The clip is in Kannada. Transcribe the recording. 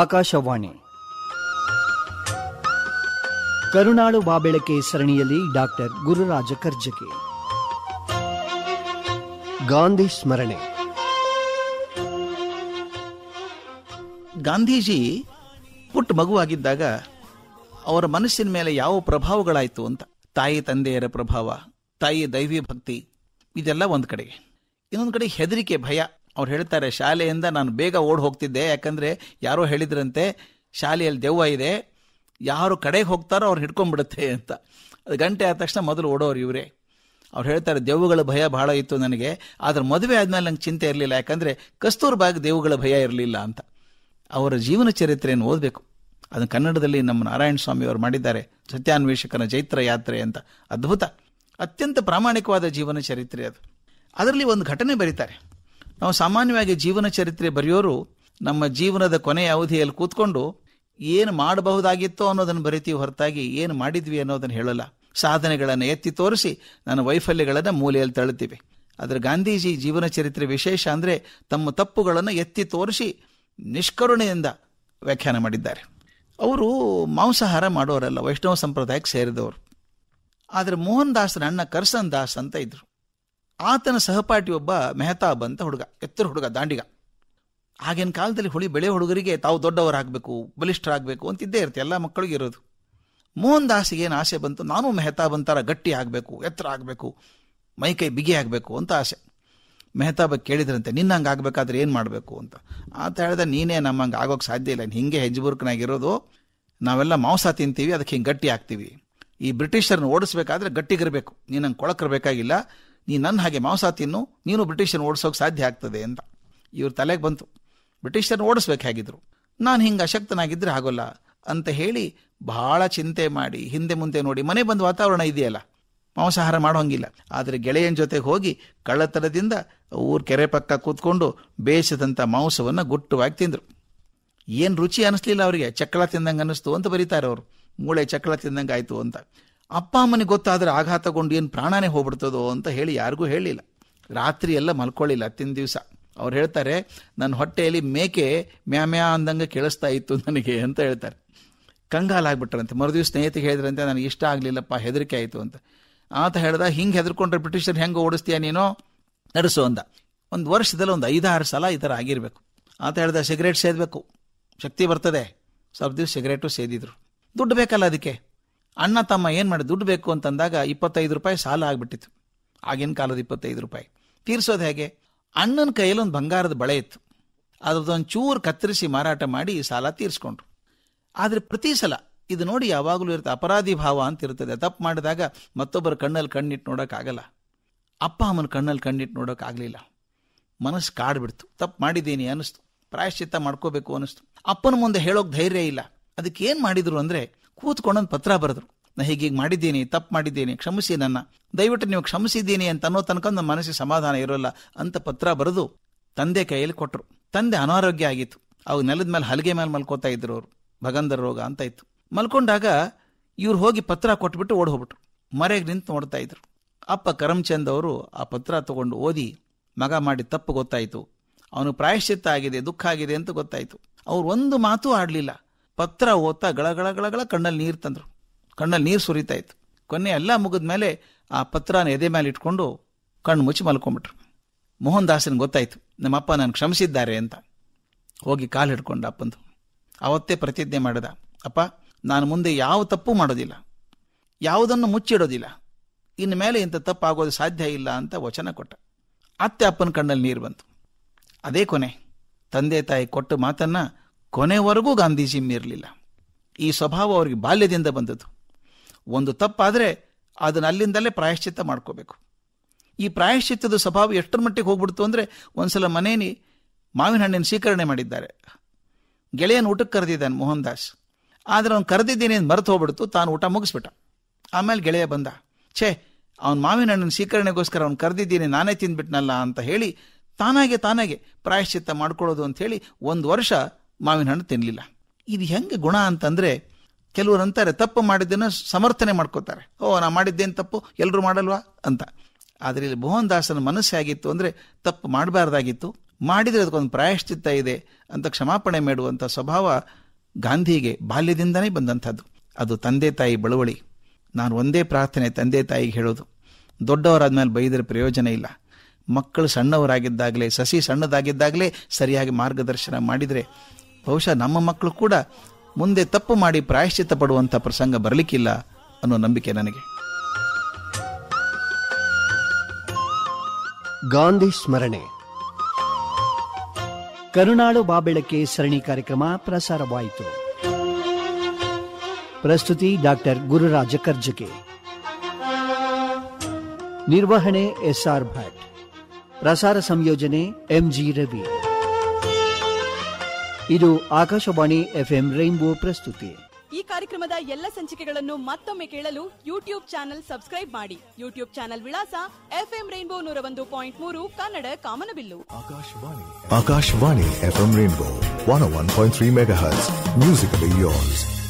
ಆಕಾಶವಾಣಿ ಕರುಣಾಳು ಬಾಬೆಳಕೆ ಸರಣಿಯಲ್ಲಿ ಡಾಕ್ಟರ್ ಗುರುರಾಜ ಕರ್ಜಕಿ ಗಾಂಧಿ ಸ್ಮರಣೆ ಗಾಂಧೀಜಿ ಪುಟ್ಟ ಮಗುವಾಗಿದ್ದಾಗ ಅವರ ಮನಸ್ಸಿನ ಮೇಲೆ ಯಾವ ಪ್ರಭಾವಗಳಾಯಿತು ಅಂತ ತಾಯಿ ತಂದೆಯರ ಪ್ರಭಾವ ತಾಯಿ ದೈವಿ ಭಕ್ತಿ ಇದೆಲ್ಲ ಒಂದು ಕಡೆಗೆ ಇನ್ನೊಂದು ಕಡೆ ಹೆದರಿಕೆ ಭಯ ಅವ್ರು ಹೇಳ್ತಾರೆ ಶಾಲೆಯಿಂದ ನಾನು ಬೇಗ ಓಡಿ ಹೋಗ್ತಿದ್ದೆ ಯಾಕಂದರೆ ಯಾರೋ ಹೇಳಿದ್ರಂತೆ ಶಾಲೆಯಲ್ಲಿ ದೆವ್ವ ಇದೆ ಯಾರು ಕಡೆಗೆ ಹೋಗ್ತಾರೋ ಅವ್ರು ಹಿಡ್ಕೊಂಡ್ಬಿಡುತ್ತೆ ಅಂತ ಅದು ಗಂಟೆ ಆದ ತಕ್ಷಣ ಮೊದಲು ಓಡೋರು ಇವರೇ ಅವ್ರು ಹೇಳ್ತಾರೆ ದೆವ್ವಗಳ ಭಯ ಭಾಳ ಇತ್ತು ನನಗೆ ಆದರೆ ಮದುವೆ ಆದಮೇಲೆ ನಂಗೆ ಚಿಂತೆ ಇರಲಿಲ್ಲ ಯಾಕಂದರೆ ಕಸ್ತೂರ್ಬಾಗ್ ದೆವ್ವಗಳ ಭಯ ಇರಲಿಲ್ಲ ಅಂತ ಅವರ ಜೀವನ ಚರಿತ್ರೆಯನ್ನು ಓದಬೇಕು ಅದನ್ನು ಕನ್ನಡದಲ್ಲಿ ನಮ್ಮ ನಾರಾಯಣ ಸ್ವಾಮಿ ಅವರು ಮಾಡಿದ್ದಾರೆ ಸತ್ಯಾನ್ವೇಷಕನ ಚೈತ್ರ ಯಾತ್ರೆ ಅಂತ ಅದ್ಭುತ ಅತ್ಯಂತ ಪ್ರಾಮಾಣಿಕವಾದ ಜೀವನ ಚರಿತ್ರೆ ಅದು ಅದರಲ್ಲಿ ಒಂದು ಘಟನೆ ಬರೀತಾರೆ ನಾವು ಸಾಮಾನ್ಯವಾಗಿ ಜೀವನ ಚರಿತ್ರೆ ಬರೆಯೋರು ನಮ್ಮ ಜೀವನದ ಕೊನೆಯ ಅವಧಿಯಲ್ಲಿ ಕೂತ್ಕೊಂಡು ಏನು ಮಾಡಬಹುದಾಗಿತ್ತೋ ಅನ್ನೋದನ್ನು ಬರಿತೀವಿ ಹೊರತಾಗಿ ಏನು ಮಾಡಿದ್ವಿ ಅನ್ನೋದನ್ನು ಹೇಳಲ್ಲ ಸಾಧನೆಗಳನ್ನು ಎತ್ತಿ ತೋರಿಸಿ ನನ್ನ ವೈಫಲ್ಯಗಳನ್ನು ಮೂಲೆಯಲ್ಲಿ ತಳ್ಳುತ್ತೀವಿ ಆದರೆ ಗಾಂಧೀಜಿ ಜೀವನ ಚರಿತ್ರೆ ವಿಶೇಷ ಅಂದರೆ ತಮ್ಮ ತಪ್ಪುಗಳನ್ನು ಎತ್ತಿ ತೋರಿಸಿ ನಿಷ್ಕರುಣೆಯಿಂದ ವ್ಯಾಖ್ಯಾನ ಮಾಡಿದ್ದಾರೆ ಅವರು ಮಾಂಸಾಹಾರ ಮಾಡೋರಲ್ಲ ವೈಷ್ಣವ ಸಂಪ್ರದಾಯಕ್ಕೆ ಸೇರಿದವರು ಆದರೆ ಮೋಹನ್ ದಾಸ್ ಅಣ್ಣ ಕರ್ಸನ್ ದಾಸ್ ಅಂತ ಇದ್ದರು ಆತನ ಸಹಪಾಠಿ ಒಬ್ಬ ಮೆಹತಾಬ್ ಅಂತ ಹುಡುಗ ಎತ್ತರ ಹುಡುಗ ದಾಂಡಿಗ ಆಗಿನ ಕಾಲದಲ್ಲಿ ಹುಳಿ ಬೆಳೆ ಹುಡುಗರಿಗೆ ತಾವು ದೊಡ್ಡವರಾಗಬೇಕು ಬಲಿಷ್ಠರಾಗಬೇಕು ಅಂತಿದ್ದೇ ಇರುತ್ತೆ ಎಲ್ಲ ಮಕ್ಕಳಿಗೆ ಇರೋದು ಮೋಹನ್ ದಾಸಿಗೆ ಏನು ಆಸೆ ಬಂತು ನಾನು ಮೆಹತಾಬ್ ಅಂತಾರ ಗಟ್ಟಿ ಆಗಬೇಕು ಎತ್ತರ ಆಗಬೇಕು ಮೈ ಕೈ ಬಿಗಿ ಆಗಬೇಕು ಅಂತ ಆಸೆ ಮೆಹತಾಬ ಕೇಳಿದ್ರಂತೆ ನಿನ್ನಂಗೆ ಆಗಬೇಕಾದ್ರೆ ಏನು ಮಾಡಬೇಕು ಅಂತ ಆತ ಹೇಳಿದ ನೀನೇ ನಮ್ಮಂಗೆ ಆಗೋಕ್ಕೆ ಸಾಧ್ಯ ಇಲ್ಲ ಹಿಂಗೆ ಹೆಜ್ಜುಬುರ್ಕನಾಗಿರೋದು ನಾವೆಲ್ಲ ಮಾಂಸ ತಿಂತೀವಿ ಅದಕ್ಕೆ ಹಿಂಗೆ ಗಟ್ಟಿ ಆಗ್ತೀವಿ ಈ ಬ್ರಿಟಿಷರನ್ನ ಓಡಿಸ್ಬೇಕಾದ್ರೆ ಗಟ್ಟಿಗಿರಬೇಕು ನೀನಂಗೆ ಕೊಳಕಿರ್ಬೇಕಾಗಿಲ್ಲ ನೀ ನನ್ನ ಹಾಗೆ ಮಾಂಸ ತಿನ್ನು ನೀನು ಬ್ರಿಟಿಷರನ್ನು ಓಡಿಸೋಕೆ ಸಾಧ್ಯ ಆಗ್ತದೆ ಅಂತ ಇವ್ರ ತಲೆಗೆ ಬಂತು ಬ್ರಿಟಿಷರನ್ನು ಹೇಗಿದ್ರು ನಾನು ಹಿಂಗೆ ಅಶಕ್ತನಾಗಿದ್ದರೆ ಆಗೋಲ್ಲ ಅಂತ ಹೇಳಿ ಬಹಳ ಚಿಂತೆ ಮಾಡಿ ಹಿಂದೆ ಮುಂದೆ ನೋಡಿ ಮನೆ ಬಂದು ವಾತಾವರಣ ಇದೆಯಲ್ಲ ಮಾಂಸಾಹಾರ ಮಾಡೋಂಗಿಲ್ಲ ಆದರೆ ಗೆಳೆಯನ ಜೊತೆ ಹೋಗಿ ಕಳ್ಳತನದಿಂದ ಊರು ಕೆರೆ ಪಕ್ಕ ಕೂತ್ಕೊಂಡು ಬೇಯಿಸಿದಂಥ ಮಾಂಸವನ್ನು ಗುಟ್ಟುವಾಗಿ ತಿಂದರು ಏನು ರುಚಿ ಅನ್ನಿಸ್ಲಿಲ್ಲ ಅವರಿಗೆ ಚಕ್ಕಳ ತಿಂದಂಗೆ ಅನ್ನಿಸ್ತು ಅಂತ ಬರೀತಾರೆ ಅವರು ಮೂಳೆ ಚಕ್ಕಳ ತಿಂದಂಗೆ ಆಯಿತು ಅಂತ ಅಪ್ಪ ಅಮ್ಮನಿಗೆ ಗೊತ್ತಾದರೆ ಆಘಾತಗೊಂಡು ಏನು ಪ್ರಾಣನೇ ಹೋಗ್ಬಿಡ್ತದೋ ಅಂತ ಹೇಳಿ ಯಾರಿಗೂ ಹೇಳಿಲ್ಲ ರಾತ್ರಿ ಎಲ್ಲ ಮಲ್ಕೊಳ್ಳಿಲ್ಲ ಹತ್ತಿನ ದಿವಸ ಅವ್ರು ಹೇಳ್ತಾರೆ ನನ್ನ ಹೊಟ್ಟೆಯಲ್ಲಿ ಮೇಕೆ ಮ್ಯಾಮ್ಯಾ ಅಂದಂಗೆ ಕೇಳಿಸ್ತಾ ಇತ್ತು ನನಗೆ ಅಂತ ಹೇಳ್ತಾರೆ ಕಂಗಾಲಾಗ್ಬಿಟ್ರಂತೆ ಮರುದಿವ್ ಸ್ನೇಹಿತಿಗೆ ಹೇಳಿದ್ರಂತೆ ನನಗೆ ಇಷ್ಟ ಆಗಲಿಲ್ಲಪ್ಪ ಹೆದರಿಕೆ ಆಯಿತು ಅಂತ ಆತ ಹೇಳ್ದ ಹಿಂಗೆ ಹೆದರ್ಕೊಂಡ್ರೆ ಬ್ರಿಟಿಷರು ಹೆಂಗೆ ಓಡಿಸ್ತೀಯ ನೀನು ನಡೆಸು ಅಂದ ಒಂದು ವರ್ಷದಲ್ಲಿ ಒಂದು ಐದಾರು ಸಲ ಈ ಥರ ಆಗಿರಬೇಕು ಆತ ಹೇಳ್ದ ಸಿಗರೇಟ್ ಸೇದಬೇಕು ಶಕ್ತಿ ಬರ್ತದೆ ಸ್ವಲ್ಪ ದಿವ್ಸ ಸಿಗರೇಟು ಸೇದಿದ್ರು ದುಡ್ಡು ಬೇಕಲ್ಲ ಅದಕ್ಕೆ ಅಣ್ಣ ತಮ್ಮ ಏನು ಮಾಡಿ ದುಡ್ಡು ಬೇಕು ಅಂತಂದಾಗ ಇಪ್ಪತ್ತೈದು ರೂಪಾಯಿ ಸಾಲ ಆಗಿಬಿಟ್ಟಿತ್ತು ಆಗಿನ ಕಾಲದ ಇಪ್ಪತ್ತೈದು ರೂಪಾಯಿ ತೀರಿಸೋದು ಹೇಗೆ ಅಣ್ಣನ ಕೈಯಲ್ಲೊಂದು ಬಂಗಾರದ ಬಳೆ ಇತ್ತು ಒಂದು ಚೂರು ಕತ್ತರಿಸಿ ಮಾರಾಟ ಮಾಡಿ ಸಾಲ ತೀರಿಸ್ಕೊಂಡ್ರು ಆದರೆ ಪ್ರತಿ ಸಲ ಇದು ನೋಡಿ ಯಾವಾಗಲೂ ಇರುತ್ತೆ ಅಪರಾಧಿ ಭಾವ ಅಂತ ಇರ್ತದೆ ತಪ್ಪು ಮಾಡಿದಾಗ ಮತ್ತೊಬ್ಬರ ಕಣ್ಣಲ್ಲಿ ಕಣ್ಣಿಟ್ಟು ನೋಡೋಕ್ಕಾಗಲ್ಲ ಅಪ್ಪ ಅಮ್ಮನ ಕಣ್ಣಲ್ಲಿ ಕಣ್ಣಿಟ್ಟು ನೋಡೋಕ್ಕಾಗಲಿಲ್ಲ ಮನಸ್ಸು ಕಾಡ್ಬಿಡ್ತು ತಪ್ಪು ಮಾಡಿದ್ದೀನಿ ಅನ್ನಿಸ್ತು ಪ್ರಾಯಶ್ಚಿತ್ತ ಮಾಡ್ಕೋಬೇಕು ಅನ್ನಿಸ್ತು ಅಪ್ಪನ ಮುಂದೆ ಹೇಳೋಕೆ ಧೈರ್ಯ ಇಲ್ಲ ಅದಕ್ಕೆ ಏನು ಮಾಡಿದರು ಅಂದರೆ ಕೂತ್ಕೊಂಡೊಂದು ಪತ್ರ ಬರೆದ್ರು ನಾ ಹೀಗೆ ಮಾಡಿದ್ದೀನಿ ತಪ್ಪು ಮಾಡಿದ್ದೀನಿ ಕ್ಷಮಿಸಿ ನನ್ನ ದಯವಿಟ್ಟು ನೀವು ಕ್ಷಮಿಸಿದ್ದೀನಿ ಅಂತ ಅನ್ನೋ ತನಕ ನನ್ನ ಮನಸ್ಸಿಗೆ ಸಮಾಧಾನ ಇರೋಲ್ಲ ಅಂತ ಪತ್ರ ಬರೆದು ತಂದೆ ಕೈಯಲ್ಲಿ ಕೊಟ್ಟರು ತಂದೆ ಅನಾರೋಗ್ಯ ಆಗಿತ್ತು ಅವಾಗ ನೆಲದ ಮೇಲೆ ಹಲಗೆ ಮೇಲೆ ಮಲ್ಕೋತಾ ಇದ್ರು ಅವರು ಭಗಂಧರ ರೋಗ ಅಂತ ಇತ್ತು ಮಲ್ಕೊಂಡಾಗ ಇವ್ರು ಹೋಗಿ ಪತ್ರ ಕೊಟ್ಬಿಟ್ಟು ಓಡ್ ಹೋಗ್ಬಿಟ್ರು ಮರೆಗೆ ನಿಂತು ನೋಡ್ತಾ ಇದ್ರು ಅಪ್ಪ ಕರಮ್ಚಂದ್ ಅವರು ಆ ಪತ್ರ ತಗೊಂಡು ಓದಿ ಮಗ ಮಾಡಿ ತಪ್ಪು ಗೊತ್ತಾಯಿತು ಅವನು ಪ್ರಾಯಶ್ಚಿತ್ತ ಆಗಿದೆ ದುಃಖ ಆಗಿದೆ ಅಂತ ಗೊತ್ತಾಯಿತು ಅವ್ರು ಒಂದು ಮಾತೂ ಆಡಲಿಲ್ಲ ಪತ್ರ ಓದ್ತಾ ಗಳಗಳ ಗಳಗಳ ಕಣ್ಣಲ್ಲಿ ನೀರು ತಂದರು ಕಣ್ಣಲ್ಲಿ ನೀರು ಸುರಿತಾ ಇತ್ತು ಕೊನೆ ಎಲ್ಲ ಮುಗಿದ ಮೇಲೆ ಆ ಪತ್ರನ ಎದೆ ಮೇಲೆ ಇಟ್ಕೊಂಡು ಕಣ್ಣು ಮುಚ್ಚಿ ಮಲ್ಕೊಂಬಿಟ್ರು ಮೋಹನ್ ದಾಸನ್ ಗೊತ್ತಾಯಿತು ನಮ್ಮಪ್ಪ ನಾನು ಕ್ಷಮಿಸಿದ್ದಾರೆ ಅಂತ ಹೋಗಿ ಕಾಲು ಹಿಡ್ಕೊಂಡ ಅಪ್ಪಂದು ಅವತ್ತೇ ಪ್ರತಿಜ್ಞೆ ಮಾಡಿದ ಅಪ್ಪ ನಾನು ಮುಂದೆ ಯಾವ ತಪ್ಪು ಮಾಡೋದಿಲ್ಲ ಯಾವುದನ್ನು ಮುಚ್ಚಿಡೋದಿಲ್ಲ ಇನ್ನು ಮೇಲೆ ಇಂಥ ತಪ್ಪಾಗೋದು ಸಾಧ್ಯ ಇಲ್ಲ ಅಂತ ವಚನ ಕೊಟ್ಟ ಅತ್ತೆ ಅಪ್ಪನ ಕಣ್ಣಲ್ಲಿ ನೀರು ಬಂತು ಅದೇ ಕೊನೆ ತಂದೆ ತಾಯಿ ಕೊಟ್ಟು ಮಾತನ್ನು ಕೊನೆವರೆಗೂ ಗಾಂಧೀಜಿ ಮೀರಲಿಲ್ಲ ಈ ಸ್ವಭಾವ ಅವರಿಗೆ ಬಾಲ್ಯದಿಂದ ಬಂದದ್ದು ಒಂದು ತಪ್ಪಾದರೆ ಅದನ್ನು ಅಲ್ಲಿಂದಲೇ ಪ್ರಾಯಶ್ಚಿತ್ತ ಮಾಡ್ಕೋಬೇಕು ಈ ಪ್ರಾಯಶ್ಚಿತ್ತದ ಸ್ವಭಾವ ಎಷ್ಟರ ಮಟ್ಟಿಗೆ ಹೋಗ್ಬಿಡ್ತು ಅಂದರೆ ಒಂದ್ಸಲ ಮನೇಲಿ ಮಾವಿನ ಹಣ್ಣಿನ ಸ್ವೀಕರಣೆ ಮಾಡಿದ್ದಾರೆ ಗೆಳೆಯನ ಊಟಕ್ಕೆ ಕರೆದಿದ್ದಾನೆ ಮೋಹನ್ ದಾಸ್ ಆದರೆ ಅವ್ನು ಕರೆದಿದ್ದೀನಿ ಅಂತ ಮರೆತು ಹೋಗ್ಬಿಡ್ತು ತಾನು ಊಟ ಮುಗಿಸ್ಬಿಟ್ಟ ಆಮೇಲೆ ಗೆಳೆಯ ಬಂದ ಛೇ ಅವ್ನು ಮಾವಿನ ಹಣ್ಣಿನ ಸ್ವೀಕರಣೆಗೋಸ್ಕರ ಅವ್ನು ಕರೆದಿದ್ದೀನಿ ನಾನೇ ತಿಂದ್ಬಿಟ್ನಲ್ಲ ಅಂತ ಹೇಳಿ ತಾನಾಗೆ ತಾನಾಗೆ ಪ್ರಾಯಶ್ಚಿತ್ತ ಮಾಡ್ಕೊಳ್ಳೋದು ಅಂಥೇಳಿ ಒಂದು ವರ್ಷ ಮಾವಿನ ಹಣ್ಣು ತಿನ್ನಲಿಲ್ಲ ಇದು ಹೆಂಗೆ ಗುಣ ಅಂತಂದರೆ ಕೆಲವರು ಅಂತಾರೆ ತಪ್ಪು ಮಾಡಿದ್ದನ್ನು ಸಮರ್ಥನೆ ಮಾಡ್ಕೋತಾರೆ ಓ ನಾ ಮಾಡಿದ್ದೇನು ತಪ್ಪು ಎಲ್ಲರೂ ಮಾಡಲ್ವಾ ಅಂತ ಆದರೆ ಇಲ್ಲಿ ಮೋಹನ್ ದಾಸನ ಮನಸ್ಸೇ ಆಗಿತ್ತು ಅಂದರೆ ತಪ್ಪು ಮಾಡಬಾರ್ದಾಗಿತ್ತು ಮಾಡಿದರೆ ಅದಕ್ಕೊಂದು ಪ್ರಾಯಶ್ಚಿತ್ತ ಇದೆ ಅಂತ ಕ್ಷಮಾಪಣೆ ಮಾಡುವಂಥ ಸ್ವಭಾವ ಗಾಂಧಿಗೆ ಬಾಲ್ಯದಿಂದನೇ ಬಂದಂಥದ್ದು ಅದು ತಂದೆ ತಾಯಿ ಬಳುವಳಿ ನಾನು ಒಂದೇ ಪ್ರಾರ್ಥನೆ ತಂದೆ ತಾಯಿಗೆ ಹೇಳೋದು ದೊಡ್ಡವರಾದ ಮೇಲೆ ಬೈದರೆ ಪ್ರಯೋಜನ ಇಲ್ಲ ಮಕ್ಕಳು ಸಣ್ಣವರಾಗಿದ್ದಾಗಲೇ ಸಸಿ ಸಣ್ಣದಾಗಿದ್ದಾಗಲೇ ಸರಿಯಾಗಿ ಮಾರ್ಗದರ್ಶನ ಮಾಡಿದರೆ ಬಹುಶಃ ನಮ್ಮ ಮಕ್ಕಳು ಕೂಡ ಮುಂದೆ ತಪ್ಪು ಮಾಡಿ ಪ್ರಾಯಶ್ಚಿತ ಪಡುವಂಥ ಪ್ರಸಂಗ ಬರಲಿಕ್ಕಿಲ್ಲ ಅನ್ನೋ ನಂಬಿಕೆ ನನಗೆ ಗಾಂಧಿ ಸ್ಮರಣೆ ಕರುಣಾಳು ಬಾಬೆಳಕೆ ಸರಣಿ ಕಾರ್ಯಕ್ರಮ ಪ್ರಸಾರವಾಯಿತು ಪ್ರಸ್ತುತಿ ಡಾಕ್ಟರ್ ಗುರುರಾಜ ಕರ್ಜಕೆ ನಿರ್ವಹಣೆ ಎಸ್ಆರ್ ಭಟ್ ಪ್ರಸಾರ ಸಂಯೋಜನೆ ಎಂಜಿ ರವಿ ಇದು ಆಕಾಶವಾಣಿ ಎಫ್ಎಂ ರೈನ್ಬೋ ಪ್ರಸ್ತುತಿ ಈ ಕಾರ್ಯಕ್ರಮದ ಎಲ್ಲ ಸಂಚಿಕೆಗಳನ್ನು ಮತ್ತೊಮ್ಮೆ ಕೇಳಲು ಯೂಟ್ಯೂಬ್ ಚಾನೆಲ್ ಸಬ್ಸ್ಕ್ರೈಬ್ ಮಾಡಿ ಯೂಟ್ಯೂಬ್ ಚಾನೆಲ್ ವಿಳಾಸ ಎಫ್ಎಂ ರೈನ್ಬೋ ನೂರ ಒಂದು ಪಾಯಿಂಟ್ ಮೂರು ಕನ್ನಡ ಕಾಮನಬಿಲ್ಲು Akashvani Akashvani F M rainbow one one point three mega music